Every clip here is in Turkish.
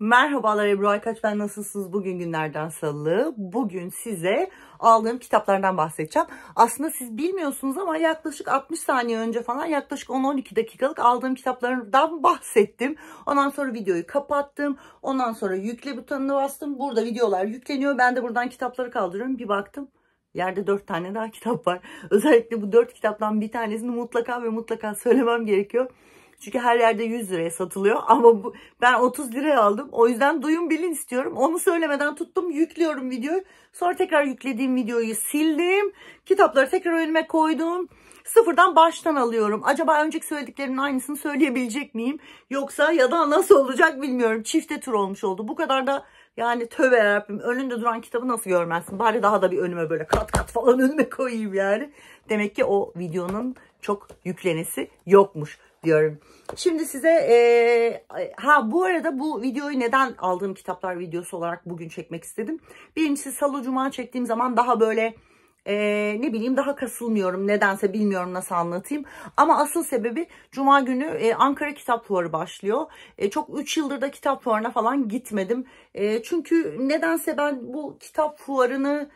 Merhabalar Ebru Aykaç ben nasılsınız? Bugün günlerden salı. Bugün size aldığım kitaplardan bahsedeceğim. Aslında siz bilmiyorsunuz ama yaklaşık 60 saniye önce falan yaklaşık 10-12 dakikalık aldığım kitaplardan bahsettim. Ondan sonra videoyu kapattım. Ondan sonra yükle butonuna bastım. Burada videolar yükleniyor. Ben de buradan kitapları kaldırıyorum. Bir baktım Yerde dört tane daha kitap var. Özellikle bu dört kitaptan bir tanesini mutlaka ve mutlaka söylemem gerekiyor. Çünkü her yerde 100 liraya satılıyor ama bu, ben 30 liraya aldım. O yüzden duyun bilin istiyorum. Onu söylemeden tuttum yüklüyorum videoyu. Sonra tekrar yüklediğim videoyu sildim. Kitapları tekrar önüme koydum. Sıfırdan baştan alıyorum. Acaba önceki söylediklerimin aynısını söyleyebilecek miyim? Yoksa ya da nasıl olacak bilmiyorum. Çifte tur olmuş oldu. Bu kadar da yani tövbe yarabbim önünde duran kitabı nasıl görmezsin? Bari daha da bir önüme böyle kat kat falan önüme koyayım yani. Demek ki o videonun çok yüklenesi yokmuş diyorum. Şimdi size e, ha bu arada bu videoyu neden aldığım kitaplar videosu olarak bugün çekmek istedim. Birincisi salı cuma çektiğim zaman daha böyle e, ne bileyim daha kasılmıyorum nedense bilmiyorum nasıl anlatayım. Ama asıl sebebi cuma günü e, Ankara Kitap Fuarı başlıyor. E, çok 3 yıldır da kitap fuarına falan gitmedim. E, çünkü nedense ben bu kitap fuarını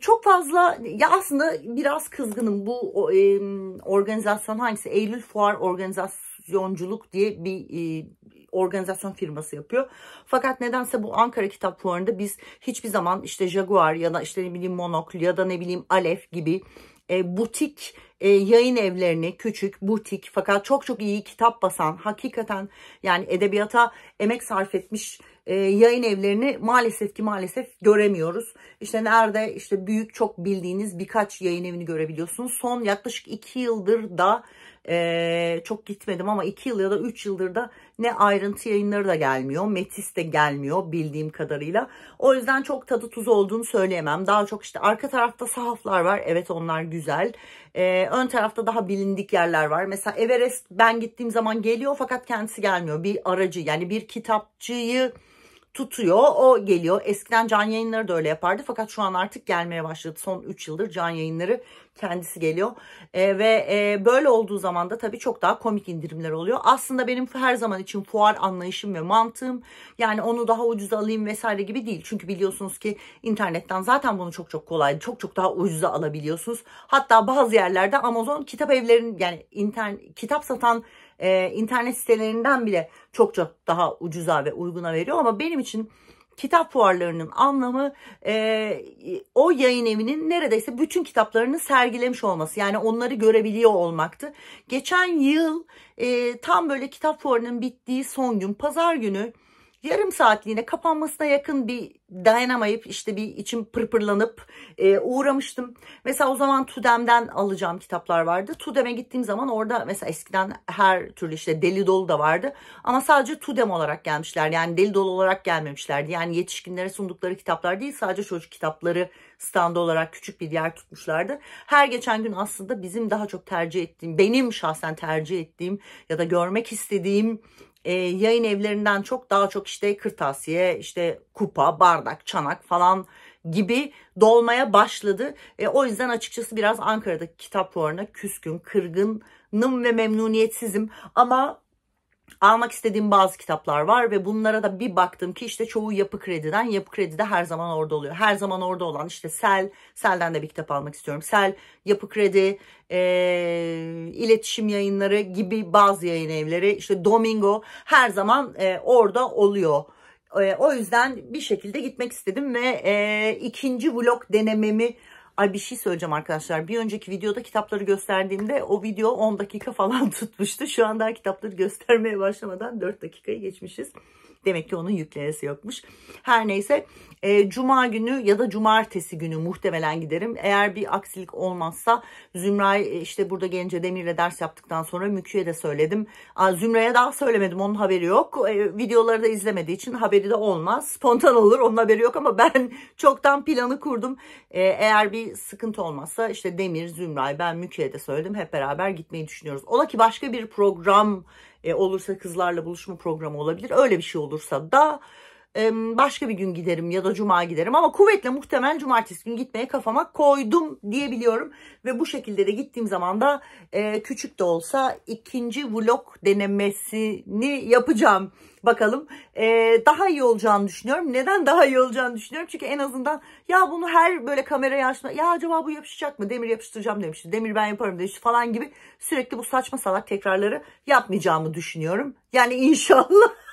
çok fazla ya aslında biraz kızgınım bu e, organizasyon hangisi Eylül Fuar Organizasyonculuk diye bir e, organizasyon firması yapıyor. Fakat nedense bu Ankara Kitap Fuarı'nda biz hiçbir zaman işte Jaguar ya da işte ne bileyim Monokl ya da ne bileyim Alef gibi e, butik e, yayın evlerini küçük butik fakat çok çok iyi kitap basan hakikaten yani edebiyata emek sarf etmiş e, yayın evlerini maalesef ki maalesef göremiyoruz. İşte nerede işte büyük çok bildiğiniz birkaç yayın evini görebiliyorsunuz. Son yaklaşık 2 yıldır da e, çok gitmedim ama 2 yıl ya da 3 yıldır da ne ayrıntı yayınları da gelmiyor. Metis de gelmiyor bildiğim kadarıyla. O yüzden çok tadı tuz olduğunu söyleyemem. Daha çok işte arka tarafta sahaflar var. Evet onlar güzel. E, ön tarafta daha bilindik yerler var. Mesela Everest ben gittiğim zaman geliyor fakat kendisi gelmiyor. Bir aracı yani bir kitapçıyı tutuyor. O geliyor. Eskiden can yayınları da öyle yapardı. Fakat şu an artık gelmeye başladı. Son 3 yıldır can yayınları kendisi geliyor. E, ve e, böyle olduğu zaman da tabii çok daha komik indirimler oluyor. Aslında benim her zaman için fuar anlayışım ve mantığım yani onu daha ucuz alayım vesaire gibi değil. Çünkü biliyorsunuz ki internetten zaten bunu çok çok kolay, çok çok daha ucuza alabiliyorsunuz. Hatta bazı yerlerde Amazon kitap evlerin yani internet kitap satan e, internet sitelerinden bile çok çok daha ucuza ve uyguna veriyor. Ama benim için kitap fuarlarının anlamı e, o yayın evinin neredeyse bütün kitaplarını sergilemiş olması. Yani onları görebiliyor olmaktı. Geçen yıl e, tam böyle kitap fuarının bittiği son gün pazar günü yarım saatliğine kapanmasına yakın bir dayanamayıp işte bir içim pırpırlanıp e, uğramıştım. Mesela o zaman Tudem'den alacağım kitaplar vardı. Tudem'e gittiğim zaman orada mesela eskiden her türlü işte deli dolu da vardı. Ama sadece Tudem olarak gelmişler. Yani deli dolu olarak gelmemişlerdi. Yani yetişkinlere sundukları kitaplar değil sadece çocuk kitapları standı olarak küçük bir yer tutmuşlardı. Her geçen gün aslında bizim daha çok tercih ettiğim, benim şahsen tercih ettiğim ya da görmek istediğim e, yayın evlerinden çok daha çok işte kırtasiye, işte kupa, bardak, çanak falan gibi dolmaya başladı. E, o yüzden açıkçası biraz Ankara'daki kitap fuarına küskün, kırgınım ve memnuniyetsizim. Ama almak istediğim bazı kitaplar var ve bunlara da bir baktım ki işte çoğu yapı krediden yapı kredide her zaman orada oluyor. Her zaman orada olan işte Sel, Sel'den de bir kitap almak istiyorum. Sel, yapı kredi, e, iletişim yayınları gibi bazı yayın evleri işte Domingo her zaman e, orada oluyor. E, o yüzden bir şekilde gitmek istedim ve e, ikinci vlog denememi Ay bir şey söyleyeceğim arkadaşlar. Bir önceki videoda kitapları gösterdiğimde o video 10 dakika falan tutmuştu. Şu an kitapları göstermeye başlamadan 4 dakikayı geçmişiz. Demek ki onun yüklenesi yokmuş. Her neyse e, cuma günü ya da cumartesi günü muhtemelen giderim. Eğer bir aksilik olmazsa Zümra'yı e, işte burada gelince Demir'le ders yaptıktan sonra Mükü'ye de söyledim. Zümra'ya daha söylemedim onun haberi yok. E, videoları da izlemediği için haberi de olmaz. Spontan olur onun haberi yok ama ben çoktan planı kurdum. E, eğer bir sıkıntı olmazsa işte Demir, Zümra'yı ben Mükü'ye de söyledim. Hep beraber gitmeyi düşünüyoruz. Ola ki başka bir program e, olursa kızlarla buluşma programı olabilir. Öyle bir şey olursa da başka bir gün giderim ya da cuma giderim ama kuvvetle muhtemel cumartesi gün gitmeye kafama koydum diyebiliyorum ve bu şekilde de gittiğim zaman da e, küçük de olsa ikinci vlog denemesini yapacağım bakalım e, daha iyi olacağını düşünüyorum neden daha iyi olacağını düşünüyorum çünkü en azından ya bunu her böyle kamera açma ya acaba bu yapışacak mı demir yapıştıracağım demişti demir ben yaparım demişti falan gibi sürekli bu saçma salak tekrarları yapmayacağımı düşünüyorum yani inşallah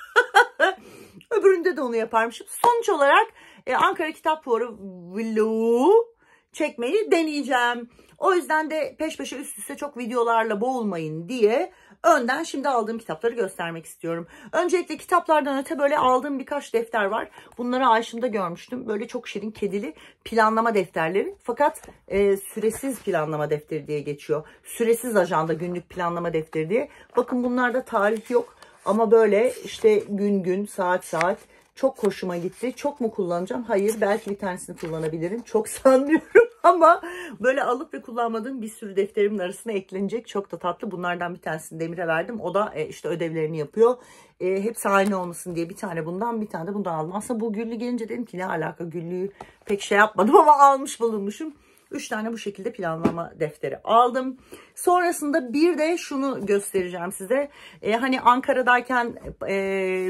Öbüründe de onu yaparmışım. Sonuç olarak e, Ankara Kitap Fuarı vlogu çekmeyi deneyeceğim. O yüzden de peş peşe üst üste çok videolarla boğulmayın diye önden şimdi aldığım kitapları göstermek istiyorum. Öncelikle kitaplardan öte böyle aldığım birkaç defter var. Bunları Ayşım'da görmüştüm. Böyle çok şirin kedili planlama defterleri. Fakat e, süresiz planlama defteri diye geçiyor. Süresiz ajanda günlük planlama defteri diye. Bakın bunlarda tarih yok. Ama böyle işte gün gün saat saat çok hoşuma gitti. Çok mu kullanacağım? Hayır belki bir tanesini kullanabilirim. Çok sanmıyorum ama böyle alıp ve kullanmadığım bir sürü defterimin arasına eklenecek. Çok da tatlı. Bunlardan bir tanesini Demir'e verdim. O da e, işte ödevlerini yapıyor. E, hepsi aynı olmasın diye bir tane bundan bir tane de bundan aldım. Aslında bu güllü gelince dedim ki ne alaka güllüyü pek şey yapmadım ama almış bulunmuşum. 3 tane bu şekilde planlama defteri aldım. Sonrasında bir de şunu göstereceğim size. E, hani Ankara'dayken e,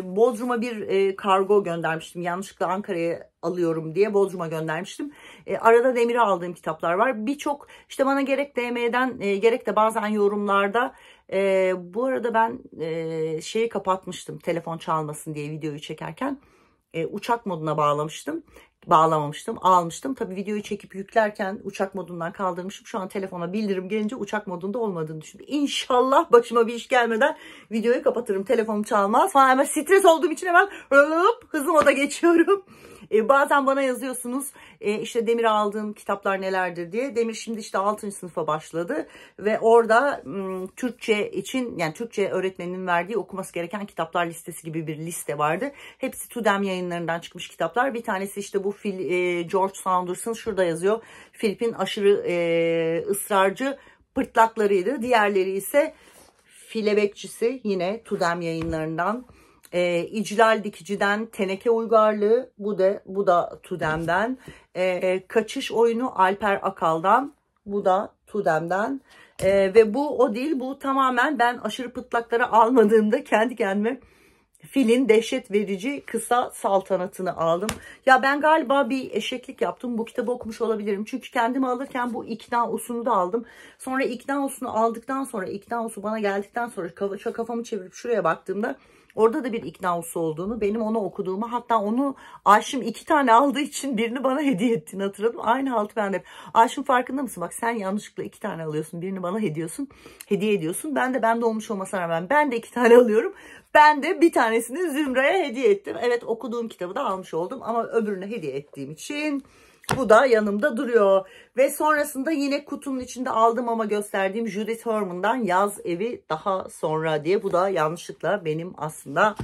Bodrum'a bir e, kargo göndermiştim. Yanlışlıkla Ankara'ya alıyorum diye Bodrum'a göndermiştim. E, arada Demir'e aldığım kitaplar var. Birçok işte bana gerek DM'den e, gerek de bazen yorumlarda e, bu arada ben e, şeyi kapatmıştım telefon çalmasın diye videoyu çekerken e, uçak moduna bağlamıştım. Bağlamamıştım, almıştım. Tabii videoyu çekip yüklerken uçak modundan kaldırmışım. Şu an telefona bildirim gelince uçak modunda olmadığını düşünüyorum. İnşallah başıma bir iş gelmeden videoyu kapatırım. Telefonum çalmaz falan. Hemen stres olduğum için hemen hızlı moda geçiyorum. E, bazen bana yazıyorsunuz e, işte Demir aldığım kitaplar nelerdir diye. Demir şimdi işte 6. sınıfa başladı ve orada m, Türkçe için yani Türkçe öğretmeninin verdiği okuması gereken kitaplar listesi gibi bir liste vardı. Hepsi Tudem yayınlarından çıkmış kitaplar. Bir tanesi işte bu Phil, e, George Saunders'ın şurada yazıyor. Filip'in aşırı e, ısrarcı pırtlaklarıydı. Diğerleri ise filebekçisi yine Tudem yayınlarından e, İclal Dikici'den Teneke Uygarlığı, bu da, bu da Tudem'den. E, e, kaçış oyunu Alper Akal'dan, bu da Tudem'den. E, ve bu o değil, bu tamamen ben aşırı pıtlakları almadığımda kendi kendime filin dehşet verici kısa saltanatını aldım. Ya ben galiba bir eşeklik yaptım. Bu kitabı okumuş olabilirim. Çünkü kendimi alırken bu ikna usunu da aldım. Sonra ikna usunu aldıktan sonra ikna usu bana geldikten sonra kafamı çevirip şuraya baktığımda Orada da bir ikna usu olduğunu, benim onu okuduğumu hatta onu Ayşim iki tane aldığı için birini bana hediye ettiğini hatırladım. Aynı haltı ben de. Ayşim farkında mısın? Bak sen yanlışlıkla iki tane alıyorsun. Birini bana hediyorsun, hediye ediyorsun. Ben de ben de olmuş olmasına rağmen ben de iki tane alıyorum. Ben de bir tanesini Zümra'ya hediye ettim. Evet okuduğum kitabı da almış oldum ama öbürünü hediye ettiğim için bu da yanımda duruyor. Ve sonrasında yine kutunun içinde aldım ama gösterdiğim Judith Herman'dan Yaz Evi Daha Sonra diye. Bu da yanlışlıkla benim aslında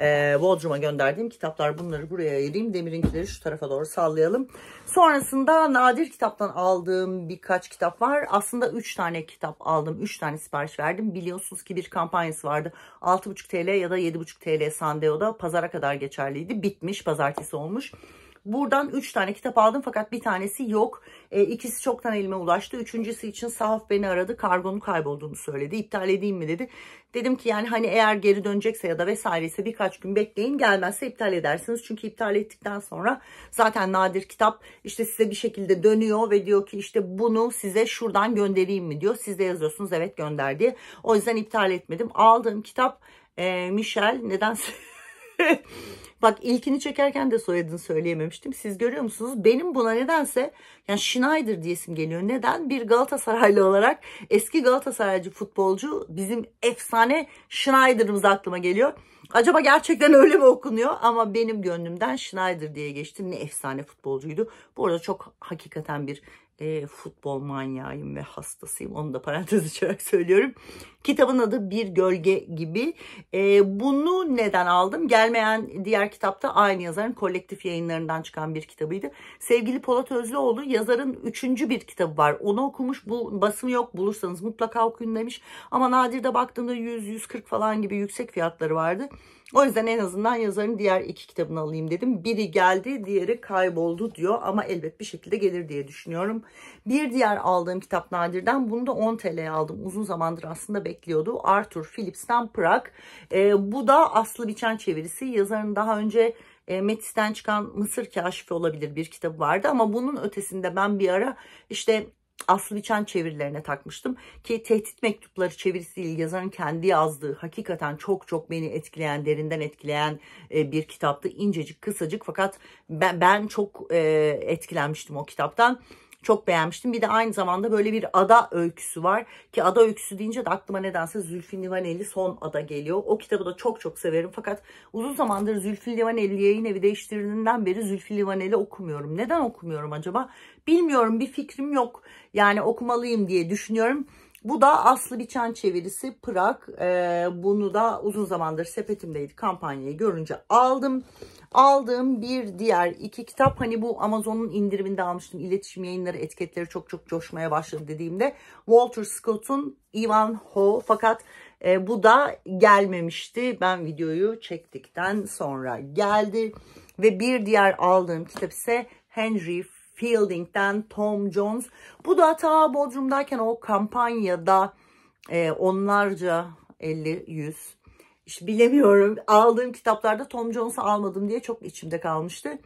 e, Bodrum'a gönderdiğim kitaplar. Bunları buraya ayırayım. Demir'inkileri şu tarafa doğru sallayalım. Sonrasında nadir kitaptan aldığım birkaç kitap var. Aslında 3 tane kitap aldım. 3 tane sipariş verdim. Biliyorsunuz ki bir kampanyası vardı. 6,5 TL ya da 7,5 TL Sandeo'da pazara kadar geçerliydi. Bitmiş. Pazartesi olmuş. Buradan 3 tane kitap aldım fakat bir tanesi yok. E, ikisi çoktan elime ulaştı. Üçüncüsü için sahaf beni aradı. Kargonun kaybolduğunu söyledi. İptal edeyim mi dedi. Dedim ki yani hani eğer geri dönecekse ya da vesaireyse birkaç gün bekleyin. Gelmezse iptal edersiniz. Çünkü iptal ettikten sonra zaten nadir kitap işte size bir şekilde dönüyor ve diyor ki işte bunu size şuradan göndereyim mi diyor. Siz de yazıyorsunuz evet gönderdi. O yüzden iptal etmedim. Aldığım kitap e, Michel nedense Bak ilkini çekerken de soyadını söyleyememiştim. Siz görüyor musunuz? Benim buna nedense yani Schneider diyesim geliyor. Neden? Bir Galatasaraylı olarak eski Galatasaraycı futbolcu bizim efsane Schneider'ımız aklıma geliyor. Acaba gerçekten öyle mi okunuyor? Ama benim gönlümden Schneider diye geçti. Ne efsane futbolcuydu. Bu arada çok hakikaten bir e, futbol manyağıyım ve hastasıyım. Onu da parantez içerek söylüyorum. Kitabın adı Bir Gölge gibi. E, bunu neden aldım? Gelmeyen diğer kitapta aynı yazarın kolektif yayınlarından çıkan bir kitabıydı. Sevgili Polat Özlüoğlu yazarın üçüncü bir kitabı var. Onu okumuş. Bu basım yok. Bulursanız mutlaka okuyun demiş. Ama nadirde baktığımda 100-140 falan gibi yüksek fiyatları vardı. O yüzden en azından yazarın diğer iki kitabını alayım dedim. Biri geldi, diğeri kayboldu diyor ama elbet bir şekilde gelir diye düşünüyorum. Bir diğer aldığım kitap Nadir'den bunu da 10 TL'ye aldım. Uzun zamandır aslında bekliyordu. Arthur Phillips'ten Prag. E, bu da Aslı Biçen çevirisi. Yazarın daha önce e, Metis'ten çıkan Mısır Kaşifi olabilir bir kitabı vardı ama bunun ötesinde ben bir ara işte Aslı Biçen çevirilerine takmıştım ki tehdit mektupları çevirisi değil yazarın kendi yazdığı hakikaten çok çok beni etkileyen derinden etkileyen e, bir kitaptı incecik kısacık fakat ben, ben çok e, etkilenmiştim o kitaptan çok beğenmiştim. Bir de aynı zamanda böyle bir ada öyküsü var. Ki ada öyküsü deyince de aklıma nedense Zülfü Livaneli Son Ada geliyor. O kitabı da çok çok severim. Fakat uzun zamandır Zülfü Livaneli yayın evi değiştirdiğinden beri Zülfü Livaneli okumuyorum. Neden okumuyorum acaba? Bilmiyorum bir fikrim yok. Yani okumalıyım diye düşünüyorum. Bu da Aslı Biçen çevirisi Pırak. Ee, bunu da uzun zamandır sepetimdeydi kampanyayı görünce aldım. Aldığım bir diğer iki kitap hani bu Amazon'un indiriminde almıştım. İletişim yayınları etiketleri çok çok coşmaya başladı dediğimde. Walter Scott'un Ivanhoe fakat e, bu da gelmemişti. Ben videoyu çektikten sonra geldi. Ve bir diğer aldığım kitap ise Henry Fielding'den Tom Jones. Bu da ta Bodrum'dayken o kampanyada e, onlarca 50 100 işte bilemiyorum aldığım kitaplarda Tom Jones'u almadım diye çok içimde kalmıştı.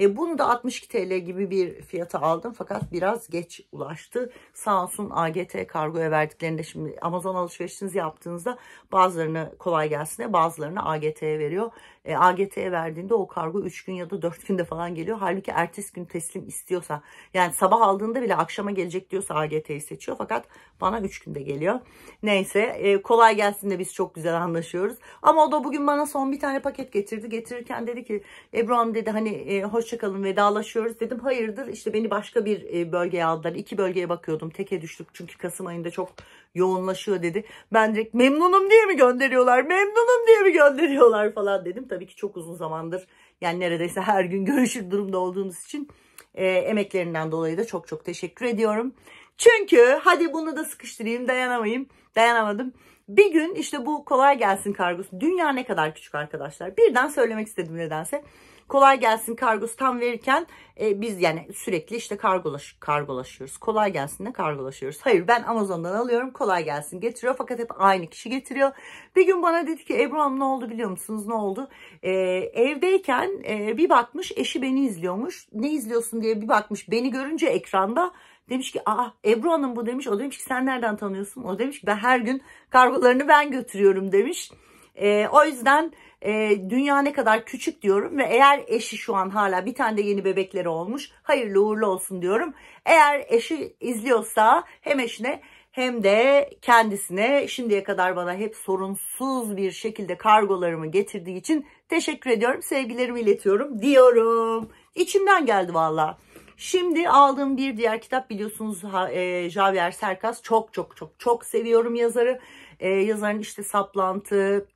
E, bunu da 62 TL gibi bir fiyata aldım fakat biraz geç ulaştı. Sağ olsun AGT kargoya verdiklerinde şimdi Amazon alışverişinizi yaptığınızda bazılarını kolay gelsin de bazılarını AGT'ye veriyor. E, AGT'ye verdiğinde o kargo 3 gün ya da 4 günde falan geliyor. Halbuki ertesi gün teslim istiyorsa yani sabah aldığında bile akşama gelecek diyorsa AGT'yi seçiyor fakat bana 3 günde geliyor. Neyse e, kolay gelsin de biz çok güzel anlaşıyoruz. Ama o da bugün bana son bir tane paket getirdi. Getirirken dedi ki Ebru Hanım dedi hani e, hoş hoşçakalın vedalaşıyoruz dedim. Hayırdır işte beni başka bir e, bölgeye aldılar. iki bölgeye bakıyordum. Teke düştük çünkü Kasım ayında çok yoğunlaşıyor dedi. Ben direkt memnunum diye mi gönderiyorlar? Memnunum diye mi gönderiyorlar falan dedim. Tabii ki çok uzun zamandır yani neredeyse her gün görüşür durumda olduğumuz için e, emeklerinden dolayı da çok çok teşekkür ediyorum. Çünkü hadi bunu da sıkıştırayım dayanamayayım. Dayanamadım. Bir gün işte bu kolay gelsin kargosu. Dünya ne kadar küçük arkadaşlar. Birden söylemek istedim nedense. Kolay gelsin kargosu tam verirken e, biz yani sürekli işte kargolaş, kargolaşıyoruz. Kolay gelsin de kargolaşıyoruz. Hayır ben Amazon'dan alıyorum kolay gelsin getiriyor fakat hep aynı kişi getiriyor. Bir gün bana dedi ki Ebru Hanım ne oldu biliyor musunuz ne oldu? E, evdeyken e, bir bakmış eşi beni izliyormuş. Ne izliyorsun diye bir bakmış beni görünce ekranda Demiş ki aa Ebru Hanım bu demiş. O demiş ki sen nereden tanıyorsun? O demiş ki ben her gün kargolarını ben götürüyorum demiş. E, o yüzden e, dünya ne kadar küçük diyorum ve eğer eşi şu an hala bir tane de yeni bebekleri olmuş hayırlı uğurlu olsun diyorum. Eğer eşi izliyorsa hem eşine hem de kendisine şimdiye kadar bana hep sorunsuz bir şekilde kargolarımı getirdiği için teşekkür ediyorum. Sevgilerimi iletiyorum diyorum. İçimden geldi valla. Şimdi aldığım bir diğer kitap biliyorsunuz e, Javier Serkas çok çok çok çok seviyorum yazarı. Ee, yazarın işte Saplantı,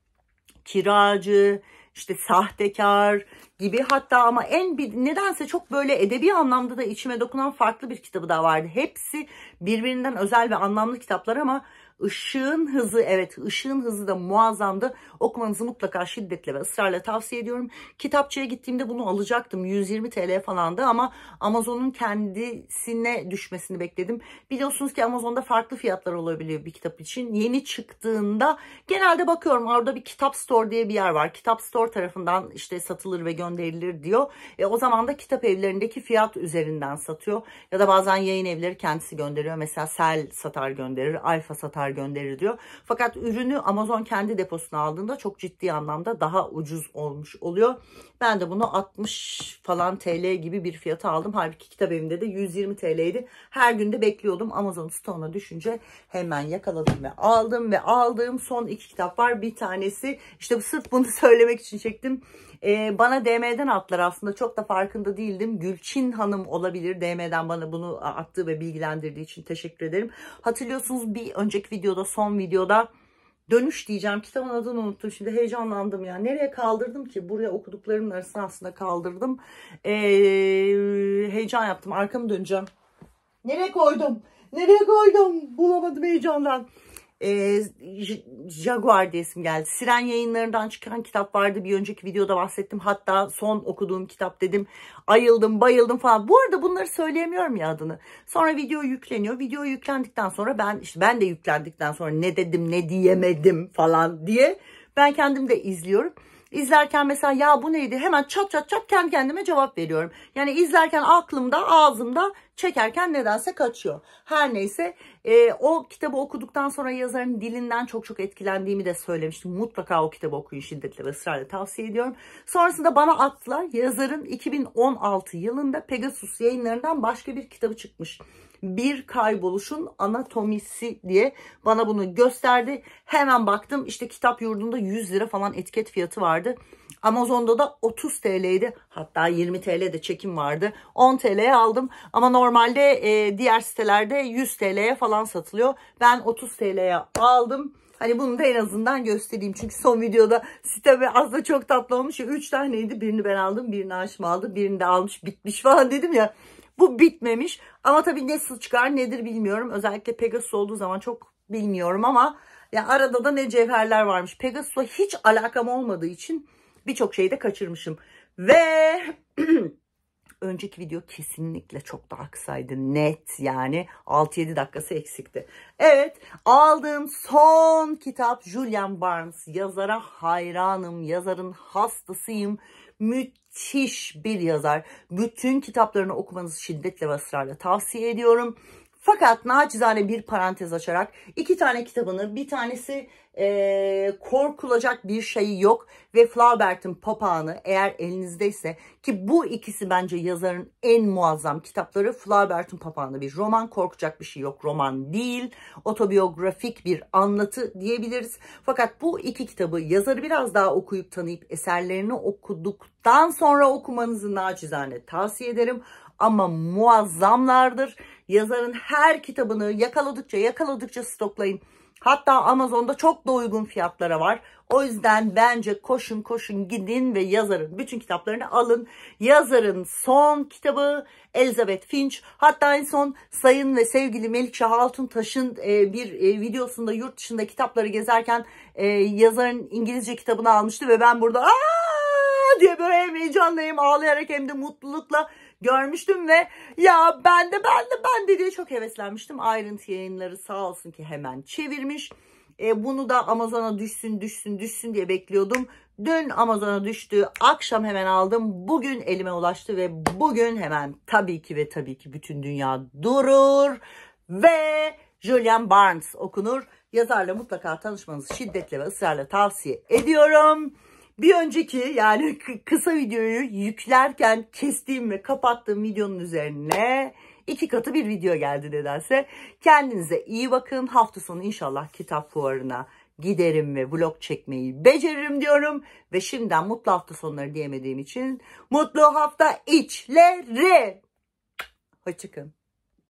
kiracı, işte sahtekar gibi hatta ama en bir nedense çok böyle edebi anlamda da içime dokunan farklı bir kitabı da vardı. Hepsi birbirinden özel ve anlamlı kitaplar ama Işığın hızı evet ışığın hızı da muazzamdı. Okumanızı mutlaka şiddetle ve ısrarla tavsiye ediyorum. Kitapçıya gittiğimde bunu alacaktım. 120 TL falandı ama Amazon'un kendisine düşmesini bekledim. Biliyorsunuz ki Amazon'da farklı fiyatlar olabiliyor bir kitap için. Yeni çıktığında genelde bakıyorum orada bir kitap store diye bir yer var. Kitap store tarafından işte satılır ve gönderilir diyor. E, o zaman da kitap evlerindeki fiyat üzerinden satıyor. Ya da bazen yayın evleri kendisi gönderiyor. Mesela Sel satar gönderir, Alfa satar kadar gönderir diyor. Fakat ürünü Amazon kendi deposuna aldığında çok ciddi anlamda daha ucuz olmuş oluyor. Ben de bunu 60 falan TL gibi bir fiyata aldım. Halbuki kitap evinde de 120 TL'ydi. Her günde bekliyordum. Amazon stoğuna düşünce hemen yakaladım ve aldım ve aldığım son iki kitap var. Bir tanesi işte sırf bunu söylemek için çektim. Ee, bana DM'den attılar aslında çok da farkında değildim. Gülçin Hanım olabilir DM'den bana bunu attığı ve bilgilendirdiği için teşekkür ederim. Hatırlıyorsunuz bir önceki videoda son videoda dönüş diyeceğim. Kitabın adını unuttum şimdi heyecanlandım ya. Nereye kaldırdım ki? Buraya okuduklarımın arasına aslında kaldırdım. Ee, heyecan yaptım arkamı döneceğim. Nereye koydum? Nereye koydum? Bulamadım heyecandan e, Jaguar diye isim geldi. Siren yayınlarından çıkan kitap vardı. Bir önceki videoda bahsettim. Hatta son okuduğum kitap dedim. Ayıldım bayıldım falan. Bu arada bunları söyleyemiyorum ya adını. Sonra video yükleniyor. Video yüklendikten sonra ben işte ben de yüklendikten sonra ne dedim ne diyemedim falan diye ben kendim de izliyorum. İzlerken mesela ya bu neydi hemen çat çat çat kendi kendime cevap veriyorum. Yani izlerken aklımda ağzımda çekerken nedense kaçıyor. Her neyse e, o kitabı okuduktan sonra yazarın dilinden çok çok etkilendiğimi de söylemiştim. Mutlaka o kitabı okuyun şiddetle ve ısrarla tavsiye ediyorum. Sonrasında bana attılar. Yazarın 2016 yılında Pegasus yayınlarından başka bir kitabı çıkmış. Bir kayboluşun anatomisi diye bana bunu gösterdi. Hemen baktım işte kitap yurdunda 100 lira falan etiket fiyatı vardı. Amazon'da da 30 TL'ydi. Hatta 20 TL'de çekim vardı. 10 TL'ye aldım ama normalde e, diğer sitelerde 100 TL'ye falan satılıyor. Ben 30 TL'ye aldım. Hani bunu da en azından göstereyim. Çünkü son videoda site az da çok tatlı olmuş. Ya, 3 taneydi. Birini ben aldım. Birini Aşma aldı. Birini de almış bitmiş falan dedim ya. Bu bitmemiş. Ama tabii ne çıkar nedir bilmiyorum. Özellikle Pegasus olduğu zaman çok bilmiyorum ama ya arada da ne cevherler varmış. Pegasus'a hiç alakam olmadığı için Birçok şeyi de kaçırmışım. Ve önceki video kesinlikle çok daha kısaydı. Net yani 6-7 dakikası eksikti. Evet aldığım son kitap Julian Barnes. Yazara hayranım. Yazarın hastasıyım. Müthiş bir yazar. Bütün kitaplarını okumanızı şiddetle ve ısrarla tavsiye ediyorum. Fakat naçizane bir parantez açarak iki tane kitabını bir tanesi e, korkulacak bir şeyi yok ve Flaubert'in papağanı eğer elinizdeyse ki bu ikisi bence yazarın en muazzam kitapları Flaubert'in papağanı bir roman korkacak bir şey yok roman değil otobiyografik bir anlatı diyebiliriz fakat bu iki kitabı yazarı biraz daha okuyup tanıyıp eserlerini okuduktan sonra okumanızı naçizane tavsiye ederim ama muazzamlardır. Yazarın her kitabını yakaladıkça yakaladıkça stoklayın. Hatta Amazon'da çok da uygun fiyatlara var. O yüzden bence koşun koşun gidin ve yazarın bütün kitaplarını alın. Yazarın son kitabı Elizabeth Finch. Hatta en son sayın ve sevgili Melikşah Altuntaş'ın e, bir e, videosunda yurt dışında kitapları gezerken e, yazarın İngilizce kitabını almıştı ve ben burada aa diye böyle hem heyecanla ağlayarak hem de mutlulukla görmüştüm ve ya ben de ben de ben de diye çok heveslenmiştim. Ayrıntı yayınları sağ olsun ki hemen çevirmiş. E, bunu da Amazon'a düşsün düşsün düşsün diye bekliyordum. Dün Amazon'a düştü. Akşam hemen aldım. Bugün elime ulaştı ve bugün hemen tabii ki ve tabii ki bütün dünya durur ve Julian Barnes okunur. Yazarla mutlaka tanışmanızı şiddetle ve ısrarla tavsiye ediyorum. Bir önceki yani kısa videoyu yüklerken kestiğim ve kapattığım videonun üzerine iki katı bir video geldi nedense. Kendinize iyi bakın. Hafta sonu inşallah kitap fuarına giderim ve vlog çekmeyi beceririm diyorum. Ve şimdiden mutlu hafta sonları diyemediğim için mutlu hafta içleri. Hoşçakalın.